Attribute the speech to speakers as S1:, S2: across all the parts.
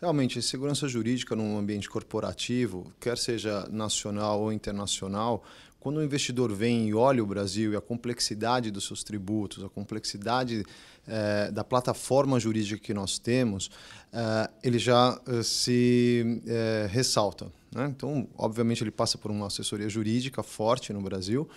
S1: Realmente, segurança jurídica num ambiente corporativo, quer seja nacional ou internacional, quando o investidor vem e olha o Brasil e a complexidade dos seus tributos, a complexidade eh, da plataforma jurídica que nós temos, eh, ele já eh, se ressalta. Né? Então, obviamente, ele passa por uma assessoria jurídica forte no Brasil.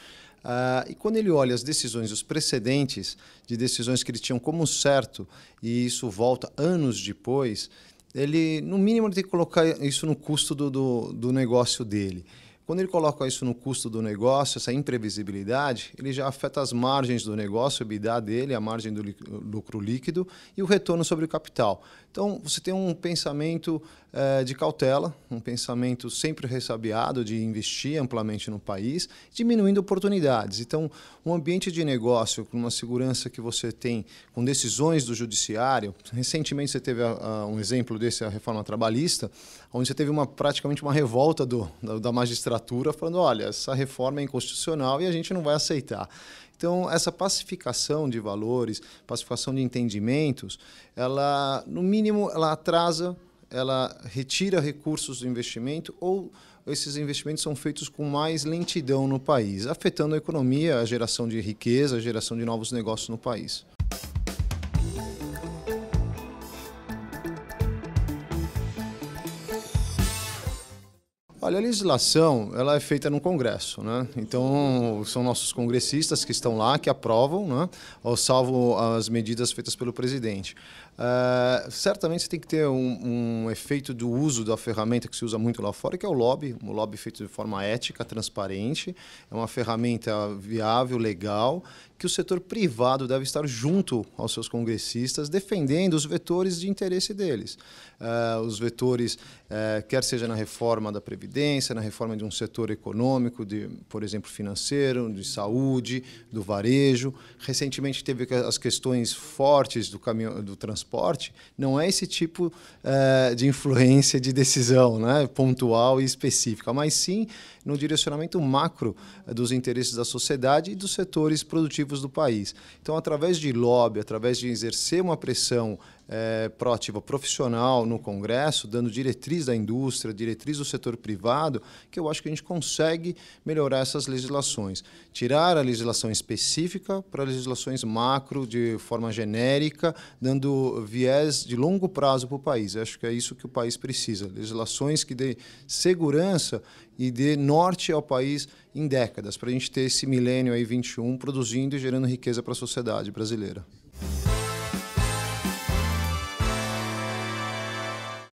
S1: Uh, e quando ele olha as decisões, os precedentes de decisões que eles tinham como certo, e isso volta anos depois, ele, no mínimo, ele tem que colocar isso no custo do, do, do negócio dele. Quando ele coloca isso no custo do negócio, essa imprevisibilidade, ele já afeta as margens do negócio, o EBITDA dele, a margem do lucro líquido e o retorno sobre o capital. Então, você tem um pensamento é, de cautela, um pensamento sempre ressabiado de investir amplamente no país, diminuindo oportunidades. Então, um ambiente de negócio com uma segurança que você tem com decisões do judiciário. Recentemente você teve a, a, um exemplo desse, a reforma trabalhista, onde você teve uma, praticamente uma revolta do, da, da magistratura falando: olha, essa reforma é inconstitucional e a gente não vai aceitar. Então, essa pacificação de valores, pacificação de entendimentos, ela, no mínimo, ela atrasa ela retira recursos do investimento ou esses investimentos são feitos com mais lentidão no país, afetando a economia, a geração de riqueza, a geração de novos negócios no país. Olha, a legislação ela é feita no Congresso, né? Então são nossos congressistas que estão lá que aprovam, né? Ou salvo as medidas feitas pelo presidente. Ah, certamente você tem que ter um, um, efeito do uso da ferramenta que se usa muito lá fora, que é o lobby. um lobby feito de forma ética, transparente. É uma ferramenta viável, legal, que o setor privado deve estar junto aos seus congressistas, defendendo os vetores de interesse deles. Uh, os vetores, uh, quer seja na reforma da Previdência, na reforma de um setor econômico, de, por exemplo, financeiro, de saúde, do varejo. Recentemente teve as questões fortes do, caminho, do transporte esporte não é esse tipo uh, de influência de decisão né, pontual e específica, mas sim no direcionamento macro dos interesses da sociedade e dos setores produtivos do país. Então, através de lobby, através de exercer uma pressão é, proativa profissional no Congresso, dando diretriz da indústria, diretriz do setor privado, que eu acho que a gente consegue melhorar essas legislações. Tirar a legislação específica para legislações macro, de forma genérica, dando viés de longo prazo para o país. Eu acho que é isso que o país precisa. Legislações que dê segurança e dê norte ao país em décadas, para a gente ter esse milênio aí 21 produzindo e gerando riqueza para a sociedade brasileira.